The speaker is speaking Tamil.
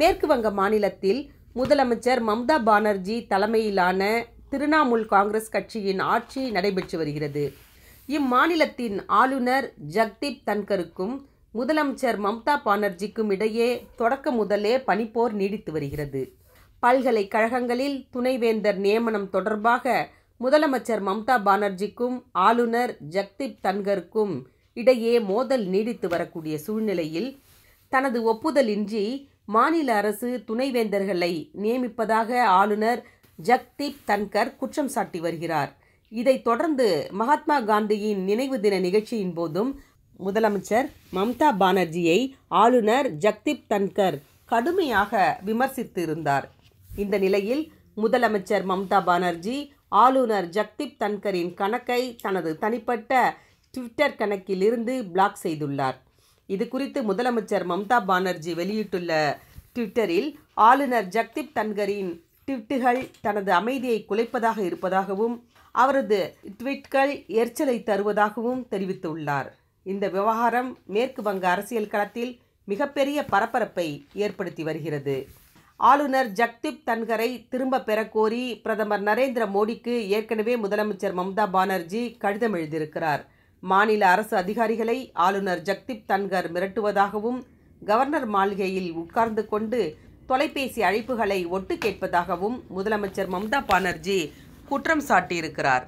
மேற்கு வங்க மாநிலத்தில் முதலமைச்சர் மம்தா பானர்ஜி தலைமையிலான திரிணாமுல் காங்கிரஸ் கட்சியின் ஆட்சி நடைபெற்று வருகிறது இம்மாநிலத்தின் ஆளுநர் ஜக்தீப் தன்கருக்கும் முதலமைச்சர் மம்தா பானர்ஜிக்கும் இடையே தொடக்க முதலே பனிப்போர் நீடித்து வருகிறது பல்கலைக்கழகங்களில் துணைவேந்தர் நியமனம் தொடர்பாக முதலமைச்சர் மம்தா பானர்ஜிக்கும் ஆளுநர் ஜக்தீப் தன்கருக்கும் இடையே மோதல் நீடித்து வரக்கூடிய சூழ்நிலையில் தனது ஒப்புதலின்றி மாநில அரசு துணைவேந்தர்களை நியமிப்பதாக ஆளுநர் ஜக்தீப் தன்கர் குற்றம் சாட்டி வருகிறார் இதைத் தொடர்ந்து மகாத்மா காந்தியின் நினைவு தின நிகழ்ச்சியின் போதும் முதலமைச்சர் மம்தா பானர்ஜியை ஆளுநர் ஜக்தீப் தன்கர் கடுமையாக விமர்சித்திருந்தார் இந்த நிலையில் முதலமைச்சர் மம்தா பானர்ஜி ஆளுநர் ஜக்தீப் தன்கரின் கணக்கை தனது தனிப்பட்ட ட்விட்டர் கணக்கிலிருந்து பிளாக் செய்துள்ளார் இது குறித்து முதலமைச்சர் மம்தா பானர்ஜி வெளியிட்டுள்ள ட்விட்டரில் ஆளுநர் ஜக்தீப் தன்கரின் ட்விட்டுகள் தனது அமைதியை குலைப்பதாக இருப்பதாகவும் அவரது ட்விட்கள் எரிச்சலை தருவதாகவும் தெரிவித்துள்ளார் இந்த விவகாரம் மேற்கு வங்க அரசியல் களத்தில் மிகப்பெரிய பரபரப்பை ஏற்படுத்தி வருகிறது ஆளுநர் ஜக்தீப் தன்கரை திரும்ப பெறக்கோரி பிரதமர் நரேந்திர மோடிக்கு ஏற்கனவே முதலமைச்சர் மம்தா பானர்ஜி கடிதம் எழுதியிருக்கிறார் மாநில அரசு அதிகாரிகளை ஆளுநர் ஜக்தீப் தன்கர் மிரட்டுவதாகவும் கவர்னர் மாளிகையில் உட்கார்ந்து கொண்டு தொலைபேசி அழைப்புகளை ஒட்டு கேட்பதாகவும் முதலமைச்சர் மம்தா பானர்ஜி குற்றம் சாட்டியிருக்கிறார்